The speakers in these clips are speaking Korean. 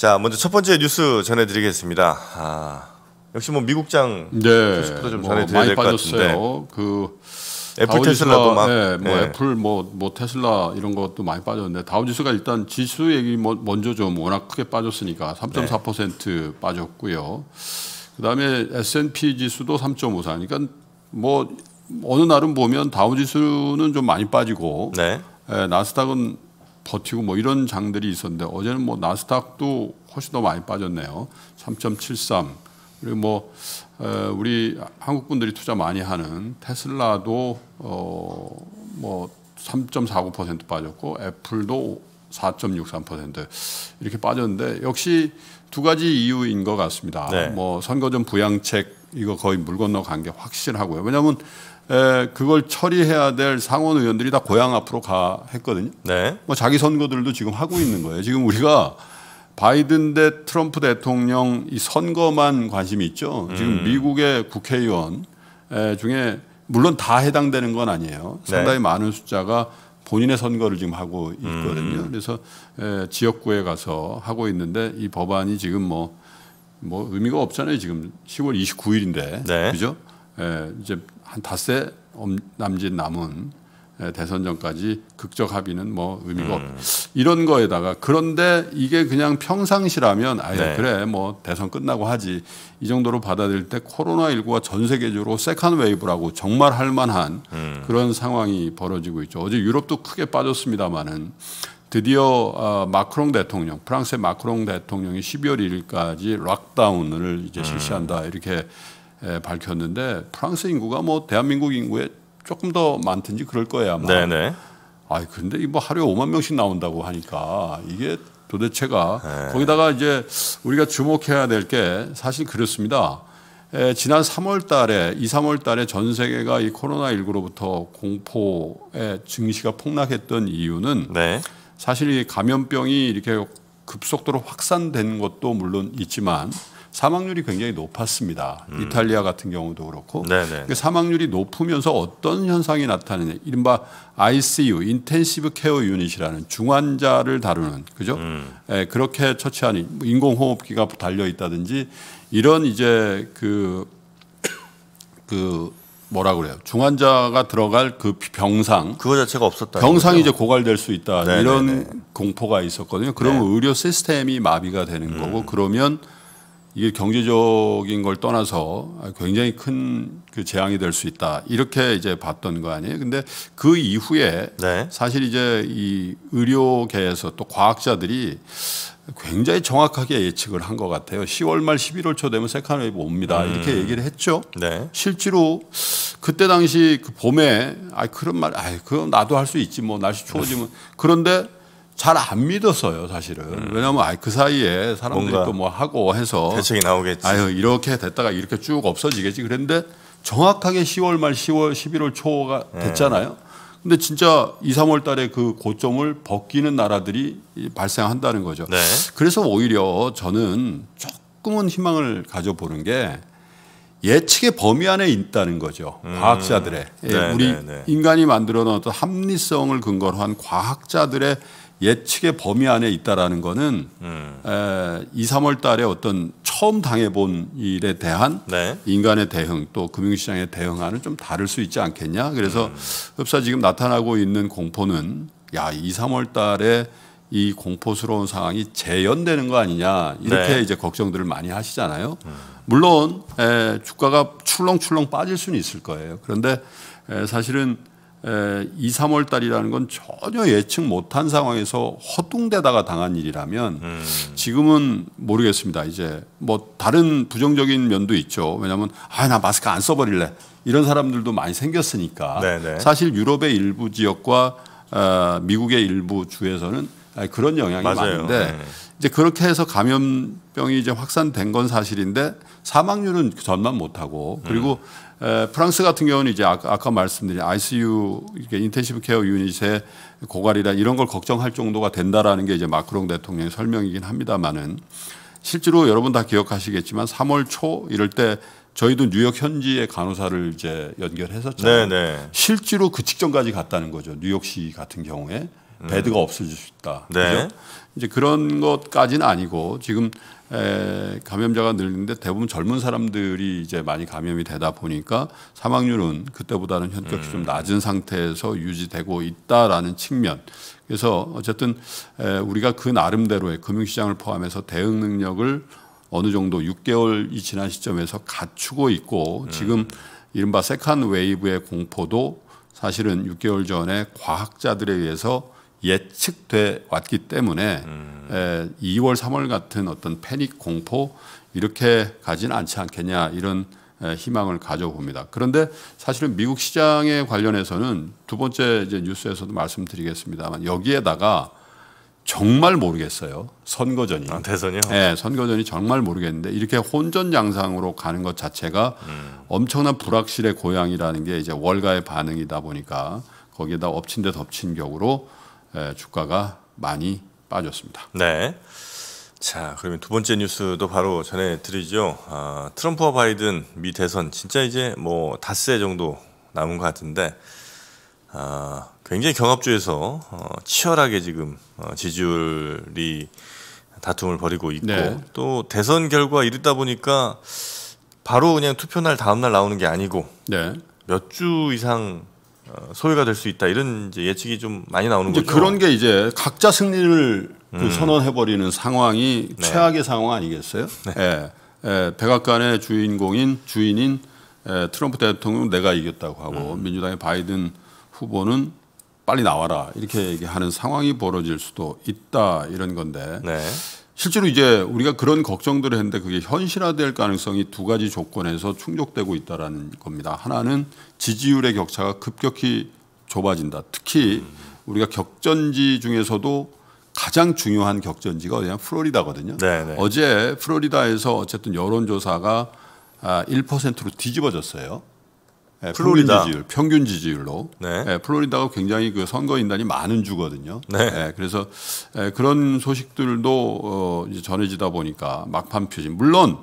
자, 먼저 첫 번째 뉴스 전해드리겠습니다. 아, 역시 뭐 미국장 네, 소식부터 좀 뭐 전해드려야 뭐 될것 같은데. 그 애플 테슬라도 막, 네, 뭐 네. 애플 뭐, 뭐 테슬라 이런 것도 많이 빠졌는데 다우지수가 일단 지수 얘기 뭐, 먼저 좀 워낙 크게 빠졌으니까 3.4% 네. 빠졌고요. 그다음에 S&P 지수도 3 5 그러니까 뭐 어느 날은 보면 다우지수는 좀 많이 빠지고 네. 예, 나스닥은 버티고 뭐 이런 장들이 있었는데 어제는 뭐 나스닥도 훨씬 더 많이 빠졌네요. 3.73 그리고 뭐 어, 우리 한국 분들이 투자 많이 하는 테슬라도 어뭐3.49% 빠졌고 애플도 4.63% 이렇게 빠졌는데 역시 두 가지 이유인 것 같습니다. 네. 뭐 선거 전 부양책 이거 거의 물 건너 간 게 확실하고요. 왜냐하면 예, 그걸 처리해야 될 상원 의원들이 다 고향 앞으로 가 했거든요. 네. 뭐 자기 선거들도 지금 하고 있는 거예요. 지금 우리가 바이든 대 트럼프 대통령 이 선거만 관심이 있죠. 지금 음. 미국의 국회의원 예, 중에 물론 다 해당되는 건 아니에요. 네. 상당히 네. 많은 숫자가 본인의 선거를 지금 하고 있거든요. 음. 그래서 예, 지역구에 가서 하고 있는데 이 법안이 지금 뭐뭐 뭐 의미가 없잖아요. 지금 10월 29일인데 네. 그죠? 예, 이제 한 닷새 남짓 남은 예, 대선 전까지 극적 합의는 뭐 의미가 음. 없. 이런 거에다가 그런데 이게 그냥 평상시라면 아예 네. 그래 뭐 대선 끝나고 하지 이 정도로 받아들일 때 코로나 19가 전 세계적으로 세컨 웨이브라고 정말 할 만한 음. 그런 상황이 벌어지고 있죠. 어제 유럽도 크게 빠졌습니다마는 드디어 아, 마크롱 대통령 프랑스의 마크롱 대통령이 12월 1일까지 락다운을 이제 음. 실시한다 이렇게 예, 밝혔는데 프랑스 인구가 뭐 대한민국 인구에 조금 더 많든지 그럴 거예요 아마. 네네. 아 근데 이 뭐 하루에 5만 명씩 나온다고 하니까 이게 도대체가 네. 거기다가 이제 우리가 주목해야 될 게 사실 그렇습니다. 에, 예, 지난 3월 달에 2, 3월 달에 전 세계가 이 코로나 19로부터 공포의 증시가 폭락했던 이유는 네. 사실 이 감염병이 이렇게 급속도로 확산된 것도 물론 있지만 사망률이 굉장히 높았습니다. 음. 이탈리아 같은 경우도 그렇고 네네. 네, 네. 그러니까 사망률이 높으면서 어떤 현상이 나타나냐 이른바 ICU 인텐시브 케어 유닛이라는 중환자를 다루는 그죠? 음. 예, 그렇게 처치하는 인공호흡기가 달려 있다든지 이런 이제 그그 그 뭐라 그래요? 중환자가 들어갈 그 병상 그거 자체가 없었다. 병상이 거죠? 이제 고갈될 수 있다 네네네. 네, 이런 공포가 있었거든요. 그러면 네. 의료 시스템이 마비가 되는 음. 거고 그러면 이게 경제적인 걸 떠나서 굉장히 큰 그 재앙이 될 수 있다 이렇게 이제 봤던 거 아니에요. 근데 그 이후에 네. 사실 이제 이 의료계에서 또 과학자들이 굉장히 정확하게 예측을 한 것 같아요. 10월 말 11월 초 되면 세컨 웨이브 옵니다. 음. 이렇게 얘기를 했죠. 네. 실제로 그때 당시 그 봄에 아 그런 말, 아 그럼 나도 할 수 있지 뭐 날씨 추워지면 그런데 잘안 믿었어요, 사실은. 음. 왜냐하면 아이, 그 사이에 사람들이 또 뭐 하고 해서 대책이 나오겠지. 아유 이렇게 됐다가 이렇게 쭉 없어지겠지. 그런데 정확하게 10월 말 10월 11월 초가 음. 됐잖아요. 음. 근데 진짜 2, 3월 달에 그 고점을 벗기는 나라들이 발생한다는 거죠. 네. 그래서 오히려 저는 조금은 희망을 가져보는 게 예측의 범위 안에 있다는 거죠. 음. 과학자들의 예, 네, 우리 네, 네. 인간이 만들어 놓은 합리성을 근거로 한 과학자들의 예측의 범위 안에 있다라는 거는 음. 에, 2, 3월 달에 어떤 처음 당해본 일에 대한 네. 인간의 대응 또 금융시장의 대응하는 좀 다를 수 있지 않겠냐. 그래서 음. 흡사 지금 나타나고 있는 공포는 야, 2, 3월 달에 이 공포스러운 상황이 재연되는 거 아니냐 이렇게 네. 이제 걱정들을 많이 하시잖아요. 음. 물론 에, 주가가 출렁출렁 빠질 수는 있을 거예요. 그런데 에, 사실은 2, 3월 달이라는 건 전혀 예측 못한 상황에서 허둥대다가 당한 일이라면 음. 지금은 모르겠습니다. 이제 뭐 다른 부정적인 면도 있죠. 왜냐하면 아, 나 마스크 안 써버릴래. 이런 사람들도 많이 생겼으니까 네네. 네. 사실 유럽의 일부 지역과 어, 미국의 일부 주에서는 아, 그런 영향이 맞아요. 많은데 네 이제 그렇게 해서 감염 병이 이제 확산된 건 사실인데 사망률은 전만 못하고 그리고 음. 프랑스 같은 경우는 이제 아까, 아까 말씀드린 ICU 이렇게 인텐시브 케어 유닛의 고갈이나 이런 걸 걱정할 정도가 된다라는 게 이제 마크롱 대통령의 설명이긴 합니다만은 실제로 여러분 다 기억하시겠지만 3월 초 이럴 때 저희도 뉴욕 현지의 간호사를 이제 연결했었잖아요. 네네. 네. 실제로 그 직전까지 갔다는 거죠. 뉴욕시 같은 경우에 음. 베드가 없어질 수 있다. 네. 그죠? 이제 그런 것까지는 아니고 지금 에 감염자가 늘는데 대부분 젊은 사람들이 이제 많이 감염이 되다 보니까 사망률은 그때보다는 현격히 음. 좀 낮은 상태에서 유지되고 있다라는 측면. 그래서 어쨌든 에 우리가 그 나름대로의 금융시장을 포함해서 대응 능력을 어느 정도 6개월이 지난 시점에서 갖추고 있고 음. 지금 이른바 세컨 웨이브의 공포도 사실은 6개월 전에 과학자들에 의해서 예측돼 왔기 때문에 음. 2월 3월 같은 어떤 패닉 공포 이렇게 가진 않지 않겠냐 이런 희망을 가져봅니다. 그런데 사실은 미국 시장에 관련해서는 두 번째 이제 뉴스에서도 말씀드리겠습니다만 여기에다가 정말 모르겠어요. 선거전이. 아, 대선이요? 네, 선거전이 정말 모르겠는데 이렇게 혼전 양상으로 가는 것 자체가 음. 엄청난 불확실의 고향이라는 게 이제 월가의 반응이다 보니까 거기에다 엎친 데 덮친 격으로 예, 주가가 많이 빠졌습니다. 네. 자, 그러면 두 번째 뉴스도 바로 전해드리죠. 아, 트럼프와 바이든 미 대선 진짜 이제 뭐 닷새 정도 남은 것 같은데 아, 굉장히 경합주에서 어, 치열하게 지금 어, 지지율이 다툼을 벌이고 있고 네. 또 대선 결과 이르다 보니까 바로 그냥 투표 날 다음 날 나오는 게 아니고 네. 몇주 이상 어, 소외가 될 수 있다 이런 예측이 좀 많이 나오는 거죠. 그런 게 이제 각자 승리를 그 음. 선언해 버리는 상황이 네. 최악의 상황 아니겠어요? 네. 예. 예. 백악관의 주인공인 주인인 예, 트럼프 대통령 내가 이겼다고 하고 음. 민주당의 바이든 후보는 빨리 나와라 이렇게 얘기하는 상황이 벌어질 수도 있다 이런 건데 네. 실제로 이제 우리가 그런 걱정들을 했는데 그게 현실화될 가능성이 두 가지 조건에서 충족되고 있다라는 겁니다. 하나는 지지율의 격차가 급격히 좁아진다. 특히 우리가 격전지 중에서도 가장 중요한 격전지가 어디냐 플로리다거든요. 네네. 네. 어제 플로리다에서 어쨌든 여론조사가 1%로 아, 뒤집어졌어요. 네, 플로리다 평균 지지율, 평균 지지율로 네. 네, 플로리다가 굉장히 그 선거 인단이 많은 주거든요. 네. 예, 그래서 그런 소식들도 어, 이제 전해지다 보니까 막판 표심 물론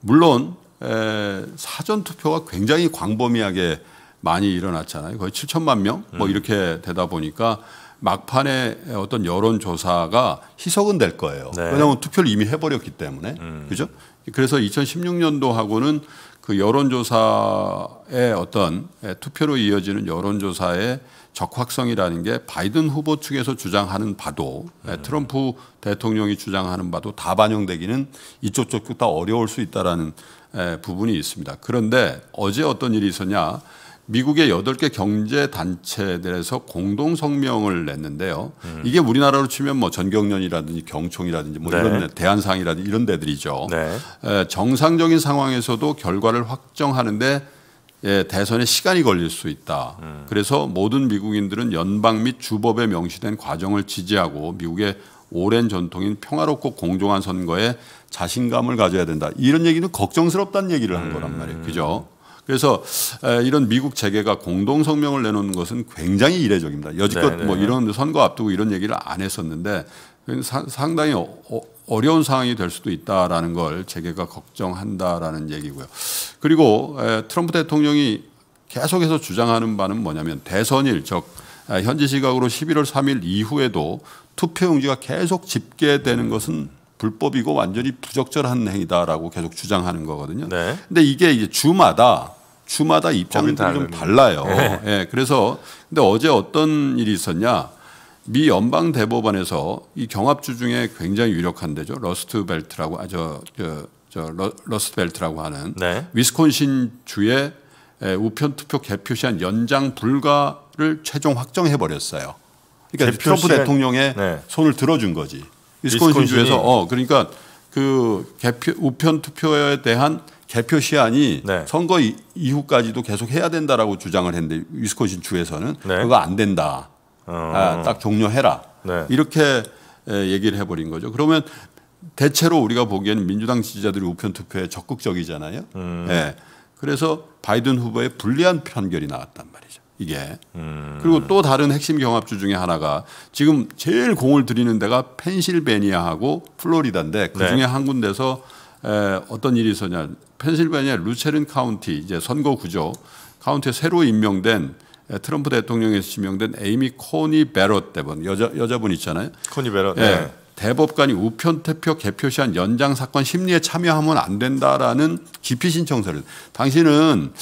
물론 에, 사전 투표가 굉장히 광범위하게 많이 일어났잖아요. 거의 7천만 명뭐 음. 이렇게 되다 보니까 막판에 어떤 여론 조사가 희석은 될 거예요. 네. 왜냐하면 투표를 이미 해버렸기 때문에 음. 그죠? 그래서 2016년도하고는 그 여론조사의 어떤 예, 투표로 이어지는 여론조사의 적확성이라는 게 바이든 후보 측에서 주장하는 바도 예, 음. 트럼프 대통령이 주장하는 바도 다 반영되기는 이쪽 저쪽 다 어려울 수 있다라는 예, 부분이 있습니다. 그런데 어제 어떤 일이 있었냐? 미국의 8개 경제 단체들에서 공동 성명을 냈는데요. 음. 이게 우리나라로 치면 뭐 전경련이라든지 경총이라든지 뭐 네. 이런 대한상이라든지 이런 데들이죠. 네. 에, 정상적인 상황에서도 결과를 확정하는데 예, 대선에 시간이 걸릴 수 있다. 음. 그래서 모든 미국인들은 연방 및 주법에 명시된 과정을 지지하고 미국의 오랜 전통인 평화롭고 공정한 선거에 자신감을 가져야 된다. 이런 얘기는 걱정스럽다는 얘기를 한 거란 음. 말이에요. 그죠? 그래서 이런 미국 재계가 공동 성명을 내놓는 것은 굉장히 이례적입니다. 여지껏 네네. 네. 뭐 이런 선거 앞두고 이런 얘기를 안 했었는데 상당히 어, 어, 어려운 상황이 될 수도 있다라는 걸 재계가 걱정한다라는 얘기고요. 그리고 트럼프 대통령이 계속해서 주장하는 바는 뭐냐면 대선일 즉 현지 시각으로 11월 3일 이후에도 투표 용지가 계속 집계되는 것은 불법이고 완전히 부적절한 행위다라고 계속 주장하는 거거든요. 네. 근데 이게 이제 주마다 주마다 입장들이 좀 달라요. 네. 예. 네. 그래서 근데 어제 어떤 일이 있었냐? 미 연방 대법원에서 이 경합주 중에 굉장히 유력한 데죠. 러스트 벨트라고 아저 저, 저 러스트 벨트라고 하는 네. 위스콘신 주의 우편 투표 개표시한 연장 불가를 최종 확정해 버렸어요. 그러니까 트럼프 대통령의 네. 손을 들어준 거지. 위스콘신주에서 어 그러니까 그 개표 우편 투표에 대한 개표 시한이 네. 선거 이후까지도 계속 해야 된다라고 주장을 했는데 위스콘신 주에서는 네. 그거 안 된다. 어. 아, 딱 종료해라. 네. 이렇게 얘기를 해버린 거죠. 그러면 대체로 우리가 보기에는 민주당 지지자들이 우편 투표에 적극적이잖아요. 음. 예. 그래서 바이든 후보의 불리한 판결이 나왔단 말이에요. 이게. 음. 그리고 또 다른 핵심 경합주 중에 하나가 지금 제일 공을 들이는 데가 펜실베니아하고 플로리다인데 그 중에 네. 한 군데서 에, 어떤 일이 있었냐. 펜실베니아 루체른 카운티 이제 선거 구조 카운티에 새로 임명된 트럼프 대통령에서 지명된 에이미 코니 베롯 대법 여자 여자분 있잖아요. 코니 베롯 예. 네. 대법관이 우편 투표 개표시한 연장 사건 심리에 참여하면 안 된다라는 기피 신청서를 당신은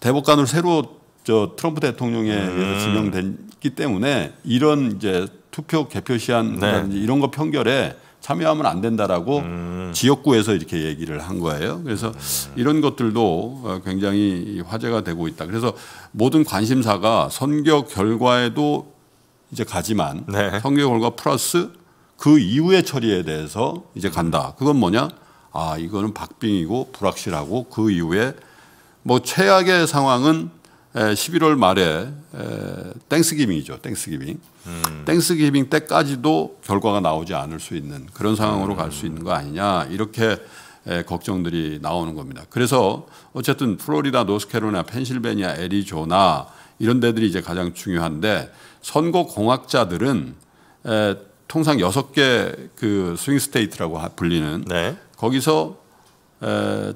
대법관으로 새로 저 트럼프 대통령에 음. 지명됐기 때문에 이런 이제 투표 개표 시한 네. 이런 거 편결에 참여하면 안 된다라고 음. 지역구에서 이렇게 얘기를 한 거예요. 그래서 음. 이런 것들도 굉장히 화제가 되고 있다. 그래서 모든 관심사가 선거 결과에도 이제 가지만 네. 선거 결과 플러스 그 이후의 처리에 대해서 이제 간다. 그건 뭐냐? 아, 이거는 박빙이고 불확실하고 그 이후에 뭐 최악의 상황은 11월 말에 땡스기빙이죠. 땡스기빙. 땡스기빙 때까지도 결과가 나오지 않을 수 있는 그런 상황으로 음. 갈수 있는 거 아니냐 이렇게 걱정들이 나오는 겁니다. 그래서 어쨌든 플로리다, 노스캐롤리나, 펜실베니아, 애리조나 이런 데들이 이제 가장 중요한데 선거 공학자들은 통상 6개그 스윙 스테이트라고 불리는 네. 거기서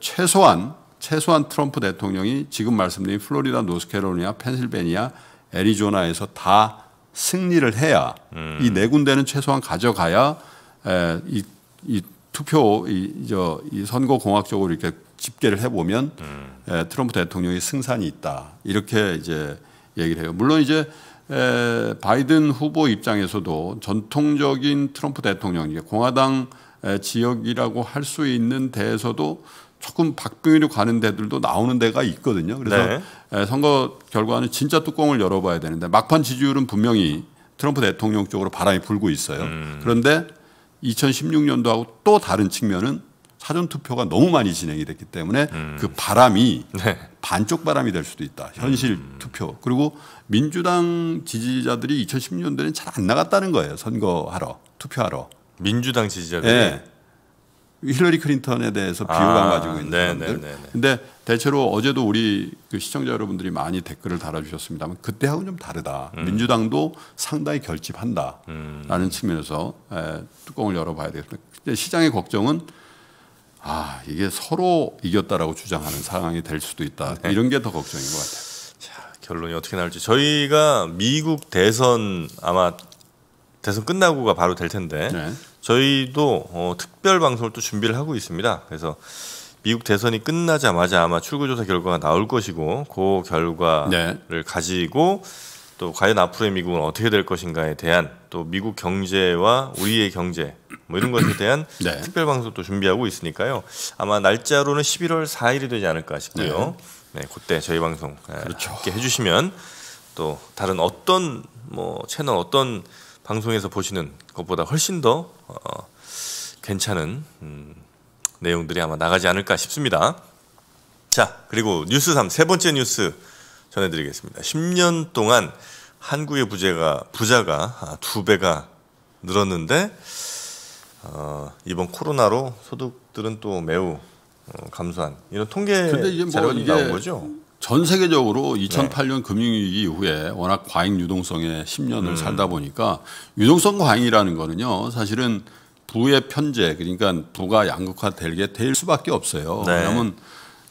최소한 최소한 트럼프 대통령이 지금 말씀드린 플로리다, 노스캐롤리아, 펜실베니아, 애리조나에서 다 승리를 해야 음. 이네 군데는 최소한 가져가야 에, 이, 이 투표 이저이 이 선거 공학적으로 이렇게 집계를 해보면 음. 에, 트럼프 대통령이 승산이 있다 이렇게 이제 얘기를 해요. 물론 이제 에, 바이든 후보 입장에서도 전통적인 트럼프 대통령 이게 공화당 에, 지역이라고 할 수 있는 데에서도 조금 박빙으로 가는 데들도 나오는 데가 있거든요. 그래서 네. 선거 결과는 진짜 뚜껑을 열어봐야 되는데 막판 지지율은 분명히 트럼프 대통령 쪽으로 바람이 불고 있어요. 음. 그런데 2016년도하고 또 다른 측면은 사전 투표가 너무 많이 진행이 됐기 때문에 음. 그 바람이 네. 반쪽 바람이 될 수도 있다. 현실 음. 투표. 그리고 민주당 지지자들이 2016년도에는 잘 안 나갔다는 거예요. 선거하러, 투표하러. 민주당 지지자들. 네. 힐러리 클린턴에 대해서 비유감 아, 가지고 있는 네네 네, 네, 네. 근데 대체로 어제도 우리 그 시청자 여러분들이 많이 댓글을 달아주셨습니다만 그때하고는 좀 다르다. 음. 민주당도 상당히 결집한다라는 음. 측면에서 에, 뚜껑을 열어봐야 되겠습니다. 데 시장의 걱정은 아 이게 서로 이겼다라고 주장하는 상황이 될 수도 있다. 네. 이런 게 더 걱정인 것 같아요. 자 결론이 어떻게 나올지 저희가 미국 대선 아마 대선 끝나고가 바로 될 텐데 네. 저희도 어, 특별 방송을 또 준비를 하고 있습니다. 그래서 미국 대선이 끝나자마자 아마 출구조사 결과가 나올 것이고 그 결과를 네. 가지고 또 과연 앞으로의 미국은 어떻게 될 것인가에 대한 또 미국 경제와 우리의 경제 뭐 이런 것에 대한 네. 특별 방송도 준비하고 있으니까요. 아마 날짜로는 11월 4일이 되지 않을까 싶고요. 네, 네 그때 저희 방송 그렇게 해주시면 또 다른 어떤 뭐 채널 어떤 방송에서 보시는 것보다 훨씬 더 어, 어, 괜찮은 음, 내용들이 아마 나가지 않을까 싶습니다. 자, 그리고 뉴스 3, 세 번째 뉴스 전해드리겠습니다. 10년 동안 한국의 부재가, 부자가 아, 두 배가 늘었는데, 어, 이번 코로나로 소득들은 또 매우 어, 감소한 이런 통계 뭐 자료가 뭐 나온 거죠? 전 세계적으로 2008년 네. 금융위기 이후에 워낙 과잉 유동성에 10년을 음. 살다 보니까 유동성 과잉이라는 거는요 사실은 부의 편제 그러니까 부가 양극화될 게 될 수밖에 없어요. 네. 왜냐하면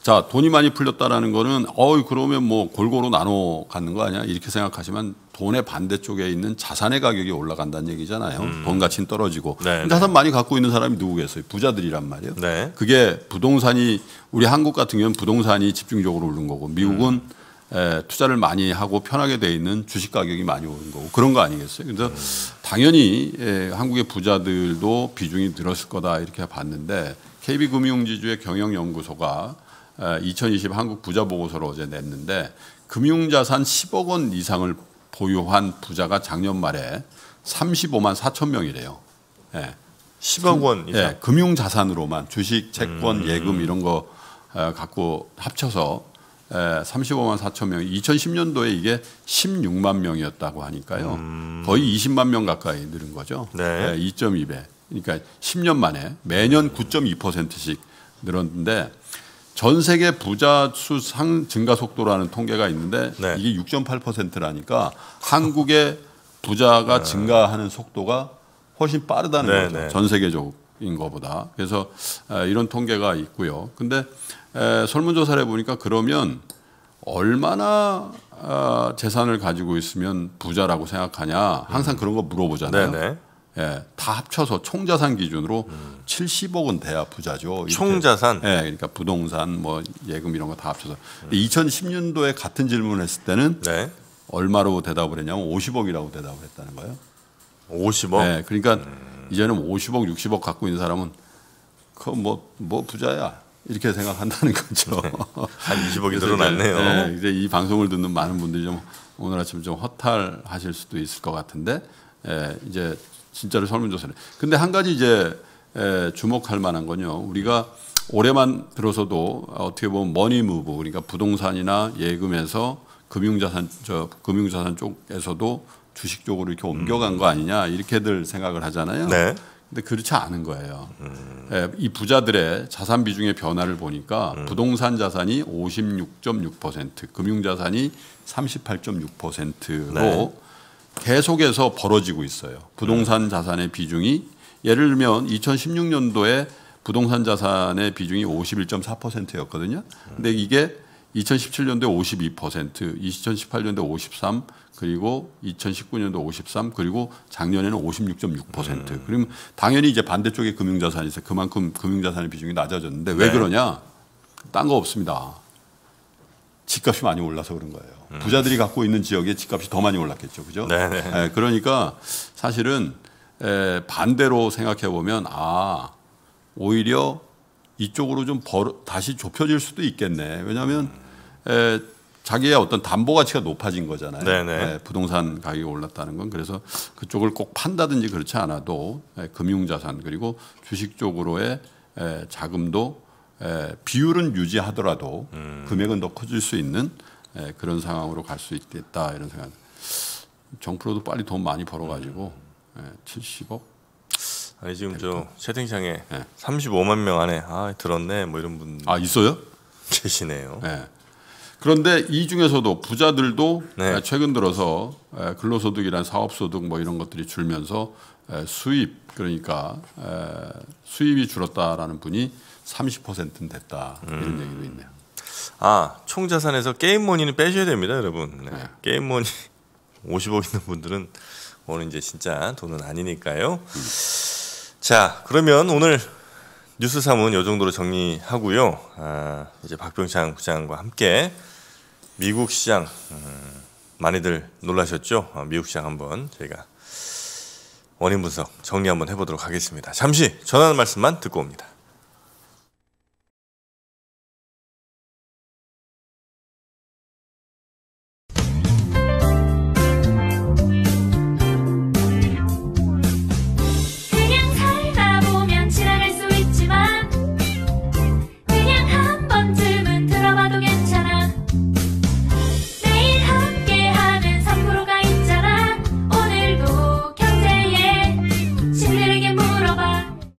자, 돈이 많이 풀렸다라는 거는 어이 그러면 뭐 골고루 나눠 갖는 거 아니야? 이렇게 생각하지만 돈의 반대쪽에 있는 자산의 가격이 올라간다는 얘기잖아요. 음. 돈 가치는 떨어지고. 네, 네, 자산 많이 갖고 있는 사람이 누구겠어요? 부자들이란 말이에요. 네. 그게 부동산이 우리 한국 같은 경우는 부동산이 집중적으로 오른 거고 미국은 음. 에, 투자를 많이 하고 편하게 돼 있는 주식 가격이 많이 오른 거고 그런 거 아니겠어요? 그래서 음. 당연히 에, 한국의 부자들도 비중이 늘었을 거다 이렇게 봤는데 KB금융지주의 경영연구소가 2020 어, 한국 부자 보고서를 어제 냈는데 금융자산 10억 원 이상을 보유한 부자가 작년 말에 35만 4천 명이래요. 예. 10억 원 예, 이상. 예, 금융 자산으로만 주식, 채권, 음. 예금 이런 거 어, 갖고 합쳐서 35만 4천 명. 2010년도에 이게 16만 명이었다고 하니까요. 음. 거의 20만 명 가까이 늘은 거죠. 네. 예, 2.2배. 그러니까 10년 만에 매년 9.2%씩 늘었는데 전 세계 부자 수 상 증가 속도라는 통계가 있는데 네. 이게 6.8%라니까 한국의 부자가 네. 증가하는 속도가 훨씬 빠르다는 네, 거죠. 네. 전 세계적인 거보다. 그래서 이런 통계가 있고요. 근데 설문조사를 해보니까 그러면 얼마나 아, 재산을 가지고 있으면 부자라고 생각하냐 항상 음. 그런 거 물어보잖아요. 네, 네. 예, 다 합쳐서 총자산 기준으로 음. 70억은 돼야 부자죠. 총자산. 예, 그러니까 부동산, 뭐 예금 이런 거 다 합쳐서. 음. 2010년도에 같은 질문을 했을 때는 네. 얼마로 대답을 했냐면 50억이라고 대답을 했다는 거예요. 50억. 예, 그러니까 음. 이제는 50억, 60억 갖고 있는 사람은 그뭐뭐 뭐 부자야. 이렇게 생각한다는 거죠. 한 20억이 늘어났네요. 네, 이제 이 방송을 듣는 많은 분들이 좀 오늘 아침 좀 허탈하실 수도 있을 것 같은데 예, 이제 진짜로 설문조사는. 근데 한 가지 이제 주목할 만한 건요. 우리가 올해만 들어서도 어떻게 보면 머니 무브 그러니까 부동산이나 예금에서 금융자산 저 금융자산 쪽에서도 주식 쪽으로 이렇게 옮겨간 거 아니냐 이렇게들 생각을 하잖아요. 네. 근데 그렇지 않은 거예요. 음. 이 부자들의 자산 비중의 변화를 보니까 음. 부동산 자산이 56.6%, 금융 자산이 38.6%로 네. 계속해서 벌어지고 있어요. 부동산 자산의 비중이 예를 들면 2016년도에 부동산 자산의 비중이 51.4%였거든요. 근데 이게 2017년도에 52%, 2018년도에 53, 그리고 2019년도 53, 그리고 작년에는 56.6%. 음. 그럼 당연히 이제 반대쪽에 금융자산이 있어 그만큼 금융자산의 비중이 낮아졌는데 왜 네. 그러냐? 딴 거 없습니다. 집값이 많이 올라서 그런 거예요. 음. 부자들이 갖고 있는 지역에 집값이 더 많이 올랐겠죠. 그죠? 네, 네. 예, 그러니까 사실은 에, 반대로 생각해 보면 아, 오히려 이쪽으로 좀 벌, 어 다시 좁혀질 수도 있겠네. 왜냐하면 에, 자기의 어떤 담보 가치가 높아진 거잖아요. 네, 네. 예, 부동산 가격이 올랐다는 건 그래서 그쪽을 꼭 판다든지 그렇지 않아도 에, 금융자산 그리고 주식 쪽으로의 에, 자금도 비율은 유지하더라도 음. 금액은 더 커질 수 있는 에, 그런 상황으로 갈 수 있겠다 이런 생각. 정프로도 빨리 돈 많이 벌어가지고 에, 70억. 아니 지금 저 채팅창에 35만 예. 명 안에 아 들었네 뭐 이런 분. 아 있어요? 계시네요. 예. 그런데 이 중에서도 부자들도 네. 최근 들어서 근로소득이란 사업소득 뭐 이런 것들이 줄면서 수입 그러니까 수입이 줄었다라는 분이 30%는 됐다 이런 음. 얘기도 있네요. 아 총자산에서 게임머니는 빼셔야 됩니다, 여러분. 네. 네. 게임머니 50억 있는 분들은 오늘 이제 진짜 돈은 아니니까요. 음. 자 그러면 오늘 뉴스 3은 이 정도로 정리하고요. 아, 이제 박병창 부장과 함께 미국 시장 음, 많이들 놀라셨죠? 아, 미국 시장 한번 저희가 원인 분석 정리 한번 해보도록 하겠습니다. 잠시 전하는 말씀만 듣고 옵니다.